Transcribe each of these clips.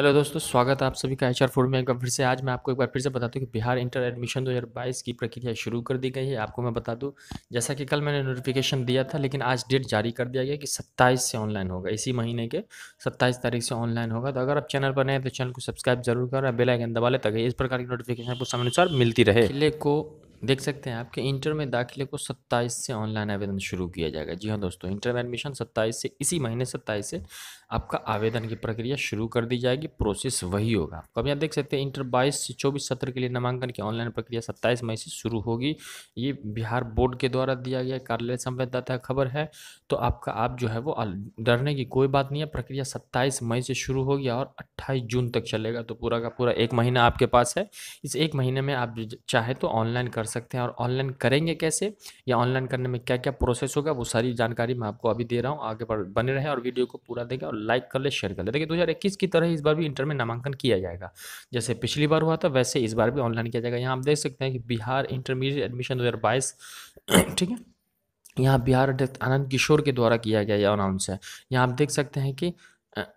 hello दोस्तों स्वागत है आप सभी का एच आर फोर में एक बार फिर से आज मैं आपको एक बार फिर से बता हूँ कि बिहार इंटर एडमिशन 2022 की प्रक्रिया शुरू कर दी गई है आपको मैं बता दूँ जैसा कि कल मैंने नोटिफिकेशन दिया था लेकिन आज डेट जारी कर दिया गया कि 27 से ऑनलाइन होगा इसी महीने के 27 तारीख से ऑनलाइन होगा तो अगर आप चैनल पर नए तो चैनल को सब्सक्राइब जरूर करें बेलाइकन दबा ले ताकि इस प्रकार की नोटिफिकेशन आपको समय अनुसार मिलती रहे किले को देख सकते हैं आपके इंटर में दाखिले को 27 से ऑनलाइन आवेदन शुरू किया जाएगा जी हाँ दोस्तों इंटर में एडमिशन 27 से इसी महीने 27 से आपका आवेदन की प्रक्रिया शुरू कर दी जाएगी प्रोसेस वही होगा अब यहाँ देख सकते हैं इंटर 22 से 24 सत्र के लिए नामांकन की ऑनलाइन प्रक्रिया 27 मई से शुरू होगी ये बिहार बोर्ड के द्वारा दिया गया कार्यालय संवाददाता खबर है तो आपका आप जो है वो डरने की कोई बात नहीं है प्रक्रिया सत्ताईस मई से शुरू होगी और अट्ठाईस जून तक चलेगा तो पूरा का पूरा एक महीना आपके पास है इस एक महीने में आप चाहे तो ऑनलाइन कर सकते हैं और ऑनलाइन करेंगे कैसे या ऑनलाइन करने में क्या क्या प्रोसेस होगा वो सारी जानकारी मैं आपको अभी दे रहा हूँ आगे पर बने रहें और वीडियो को पूरा देखें और लाइक कर ले शेयर कर ले देखिए दो की तरह इस बार भी इंटर में नामांकन किया जाएगा जैसे पिछली बार हुआ था वैसे इस बार भी ऑनलाइन किया जाएगा यहाँ आप देख सकते हैं कि बिहार इंटरमीडिएट एडमिशन दो ठीक है यहाँ बिहार अध्यक्ष आनंद किशोर के द्वारा किया गया यह अनाउंस है यहाँ आप देख सकते हैं कि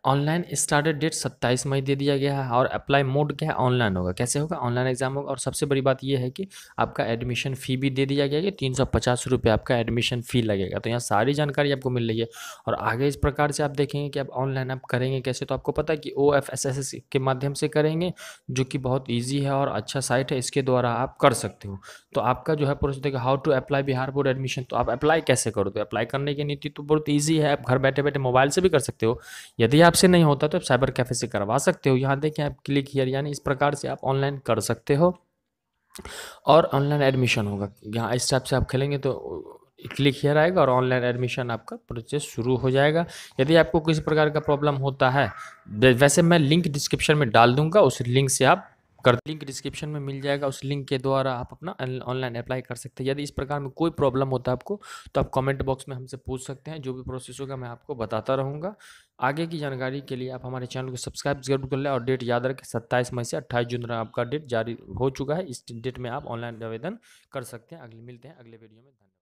ऑनलाइन स्टार्ट डेट सत्ताईस मई दे दिया गया है और अप्लाई मोड क्या है ऑनलाइन होगा कैसे होगा ऑनलाइन एग्जाम होगा और सबसे बड़ी बात यह है कि आपका एडमिशन फ़ी भी दे दिया गया है तीन सौ पचास रुपये आपका एडमिशन फ़ी लगेगा तो यहाँ सारी जानकारी आपको मिल रही है और आगे इस प्रकार से आप देखेंगे कि आप ऑनलाइन आप करेंगे कैसे तो आपको पता है कि O F S S S के माध्यम से करेंगे जो कि बहुत ईजी है और अच्छा साइट है इसके द्वारा आप कर सकते हो तो आपका जो है प्रोसेस देखा how to apply Bihar board admission तो आप अप्लाई कैसे करो तो अप्लाई करने की नीति तो बहुत ईजी है आप घर बैठे बैठे मोबाइल से भी कर सकते हो यदि आपसे नहीं होता तो आप साइबर कैफ़े से करवा सकते हो यहाँ देखिए आप क्लिक हियर यानी इस प्रकार से आप ऑनलाइन कर सकते हो और ऑनलाइन एडमिशन होगा यहाँ इस टाइप से आप खेलेंगे तो क्लिक हियर आएगा और ऑनलाइन एडमिशन आपका प्रोसेस शुरू हो जाएगा यदि आपको किसी प्रकार का प्रॉब्लम होता है वैसे मैं लिंक डिस्क्रिप्शन में डाल दूंगा उस लिंक से आप कर लिंक डिस्क्रिप्शन में मिल जाएगा उस लिंक के द्वारा आप अपना ऑनलाइन अप्लाई कर सकते हैं यदि इस प्रकार में कोई प्रॉब्लम होता है आपको तो आप कमेंट बॉक्स में हमसे पूछ सकते हैं जो भी प्रोसेस होगा मैं आपको बताता रहूँगा आगे की जानकारी के लिए आप हमारे चैनल को सब्सक्राइब जरूर कर लें और डेट याद रखें सत्ताईस मई से अट्ठाईस जून तक आपका डेट जारी हो चुका है इस डेट में आप ऑनलाइन आवेदन कर सकते हैं अगले मिलते हैं अगले वीडियो में धन्यवाद